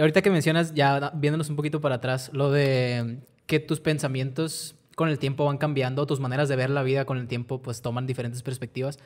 ahorita que mencionas, ya viéndonos un poquito para atrás, lo de que tus pensamientos con el tiempo van cambiando, tus maneras de ver la vida con el tiempo pues toman diferentes perspectivas.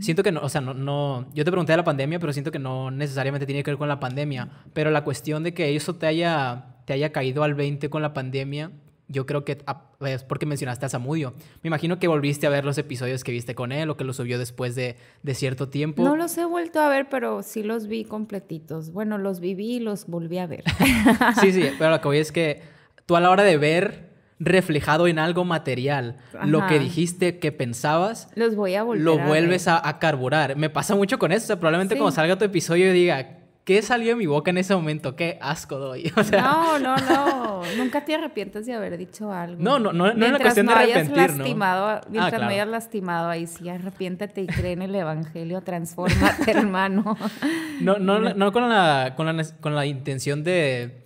Siento que no, o sea, no, yo te pregunté de la pandemia, pero siento que no necesariamente tiene que ver con la pandemia, pero la cuestión de que eso te haya, te haya caído al 20 con la pandemia, yo creo que es porque mencionaste a Samudio. Me imagino que volviste a ver los episodios que viste con él o que los subió después de, cierto tiempo. No los he vuelto a ver, pero sí los vi completitos. Bueno, los viví y los volví a ver. sí, sí, pero lo que voy es que tú a la hora de ver reflejado en algo material lo que dijiste, que pensabas, los voy a volver lo vuelves A, carburar. Me pasa mucho con eso. probablemente cuando salga tu episodio y diga, ¿Qué salió de mi boca en ese momento? ¿Qué asco doy? No, no, no. Nunca te arrepientes de haber dicho algo. No, no, no, no es una cuestión de arrepentir, hayas lastimado, ah, ¿no? Mientras me hayas lastimado, ahí sí, arrepiéntete y cree en el evangelio, transfórmate, hermano. No, no, no con, la, con, la, con la intención de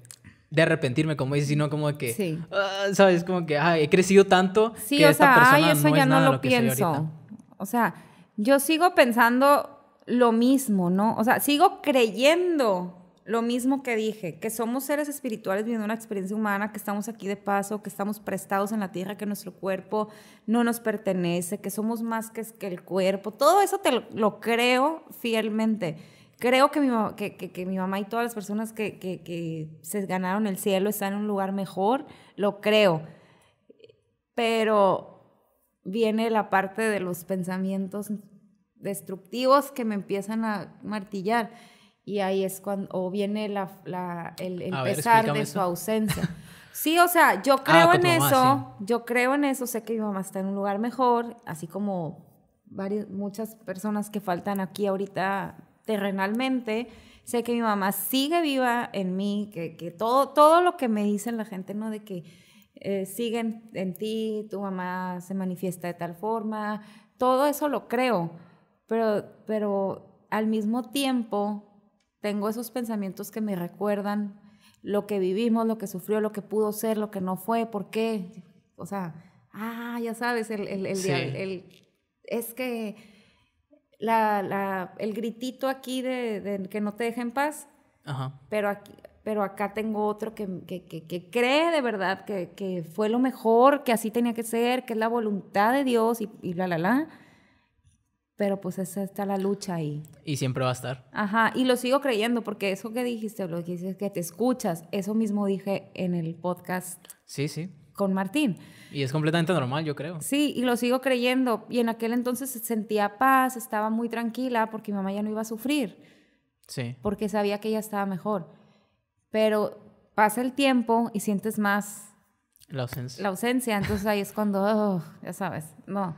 de arrepentirme, como dices, sino como que, sí. Ah, ¿sabes? Como que, ay, he crecido tanto sí, que esta persona ay, eso no ya es no lo, lo pienso. O sea, yo sigo pensando lo mismo, ¿no? O sea, sigo creyendo lo mismo que dije, que somos seres espirituales viviendo una experiencia humana, que estamos aquí de paso, que estamos prestados en la tierra, que nuestro cuerpo no nos pertenece, que somos más que, el cuerpo. Todo eso te lo creo fielmente. Creo que mi, que, que mi mamá y todas las personas que se ganaron el cielo están en un lugar mejor, lo creo. Pero viene la parte de los pensamientos destructivos que me empiezan a martillar. Y ahí es cuando o viene el, empezar pesar de su ausencia. Sí, o sea, yo ah, creo en eso, yo creo en eso, sé que mi mamá está en un lugar mejor, así como muchas personas que faltan aquí ahorita terrenalmente, sé que mi mamá sigue viva en mí, que, todo, todo lo que me dicen la gente, ¿no? De que eh, siguen en ti, tu mamá se manifiesta de tal forma, todo eso lo creo pero, al mismo tiempo tengo esos pensamientos que me recuerdan lo que vivimos, lo que sufrió, lo que pudo ser, lo que no fue, por qué. O sea, ah, ya sabes, el, el, es que el gritito aquí de, que no te dejen paz, Pero, aquí, pero acá tengo otro que, que, cree de verdad que, fue lo mejor, que así tenía que ser, que es la voluntad de Dios y, y la, la, la pero pues esa está la lucha ahí. Y siempre va a estar. Ajá, y lo sigo creyendo porque eso que dijiste, lo que dices que te escuchas, eso mismo dije en el podcast. Sí, sí. Con Martín. Y es completamente normal, yo creo. Sí, y lo sigo creyendo. Y en aquel entonces sentía paz, estaba muy tranquila porque mi mamá ya no iba a sufrir. Sí. Porque sabía que ella estaba mejor. Pero pasa el tiempo y sientes más. La ausencia. La ausencia, entonces ahí es cuando, oh, ya sabes, no.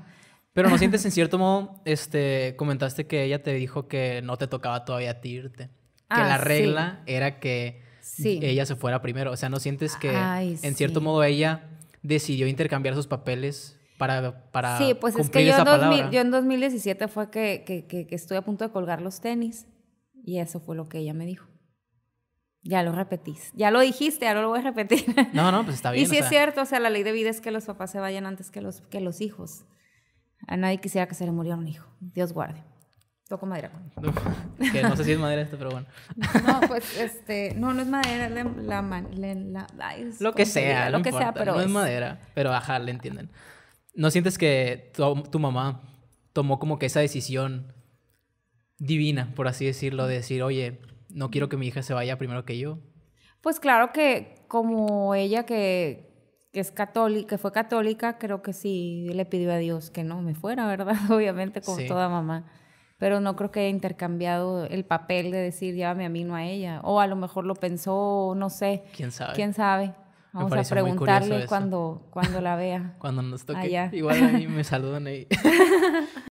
Pero no sientes, en cierto modo, este, comentaste que ella te dijo que no te tocaba todavía a Que ah, la regla era que ella se fuera primero. O sea, ¿no sientes que, en cierto modo, ella decidió intercambiar sus papeles para, para Sí, pues cumplir es que yo en, 2017 fue que, que, estuve a punto de colgar los tenis. Y eso fue lo que ella me dijo. Ya lo repetís. Ya lo dijiste, ahora lo voy a repetir. No, no, pues está bien. Y sí es cierto, o sea, la ley de vida es que los papás se vayan antes que los, que los hijos. A nadie quisiera que se le muriera un hijo. Dios guarde. Toco madera. no sé si es madera esto, pero bueno. No, pues este, no, no es madera, lo que sea, lo que sea, pero no es, madera, pero ajá, le entienden. ¿No sientes que tu, mamá tomó como que esa decisión divina, por así decirlo, de decir, oye, no quiero que mi hija se vaya primero que yo? Pues claro que como ella que que es católica, que fue católica, creo que sí le pidió a Dios que no me fuera, ¿verdad? Obviamente, como toda mamá. Pero no creo que haya intercambiado el papel de decir llévame a mí, no a ella. O a lo mejor lo pensó, no sé. ¿Quién sabe? ¿Quién sabe? Vamos a preguntarle cuando, cuando la vea. cuando nos toque. Igual a mí me saludan ahí.